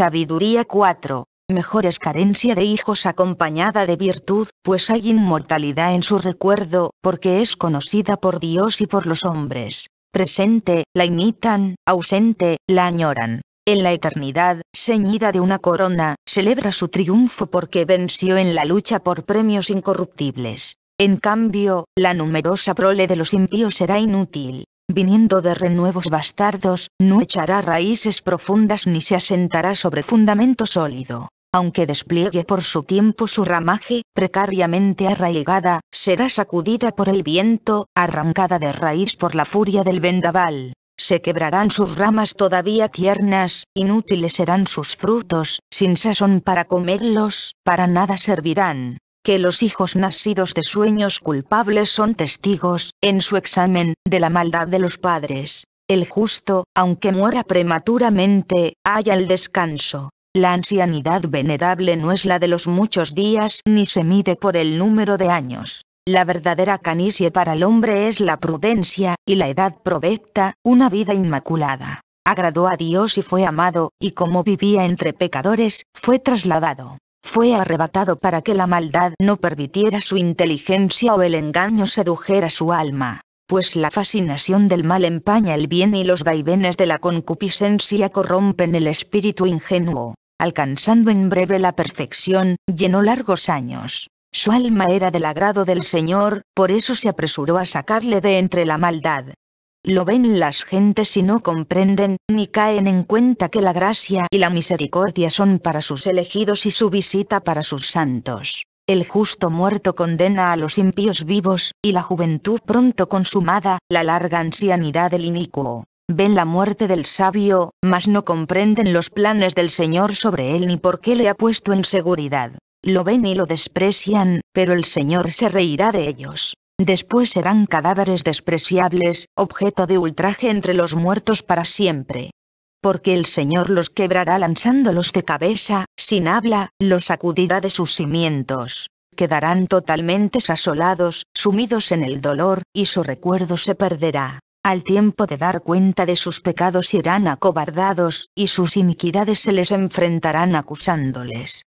Sabiduría 4. Mejor es carencia de hijos acompañada de virtud, pues hay inmortalidad en su recuerdo, porque es conocida por Dios y por los hombres. Presente, la imitan, ausente, la añoran. En la eternidad, ceñida de una corona, celebra su triunfo porque venció en la lucha por premios incorruptibles. En cambio, la numerosa prole de los impíos será inútil viniendo de renuevos bastardos, no echará raíces profundas ni se asentará sobre fundamento sólido. Aunque despliegue por su tiempo su ramaje, precariamente arraigada, será sacudida por el viento, arrancada de raíz por la furia del vendaval se quebrarán sus ramas todavía tiernas, inútiles serán sus frutos, sin sazón para comerlos, para nada servirán que los hijos nacidos de sueños culpables son testigos, en su examen, de la maldad de los padres. El justo, aunque muera prematuramente, haya el descanso. La ancianidad venerable no es la de los muchos días ni se mide por el número de años. La verdadera canicie para el hombre es la prudencia, y la edad provecta, una vida inmaculada. Agradó a Dios y fue amado, y como vivía entre pecadores, fue trasladado fue arrebatado para que la maldad no permitiera su inteligencia o el engaño sedujera su alma, pues la fascinación del mal empaña el bien y los vaivenes de la concupiscencia corrompen el espíritu ingenuo, alcanzando en breve la perfección, llenó largos años. Su alma era del agrado del Señor, por eso se apresuró a sacarle de entre la maldad, lo ven las gentes y no comprenden, ni caen en cuenta que la gracia y la misericordia son para sus elegidos y su visita para sus santos. El justo muerto condena a los impíos vivos, y la juventud pronto consumada, la larga ancianidad del inicuo. Ven la muerte del sabio, mas no comprenden los planes del Señor sobre él ni por qué le ha puesto en seguridad. Lo ven y lo desprecian, pero el Señor se reirá de ellos. Después serán cadáveres despreciables, objeto de ultraje entre los muertos para siempre. Porque el Señor los quebrará lanzándolos de cabeza, sin habla, los sacudirá de sus cimientos. Quedarán totalmente asolados, sumidos en el dolor, y su recuerdo se perderá. Al tiempo de dar cuenta de sus pecados irán acobardados, y sus iniquidades se les enfrentarán acusándoles.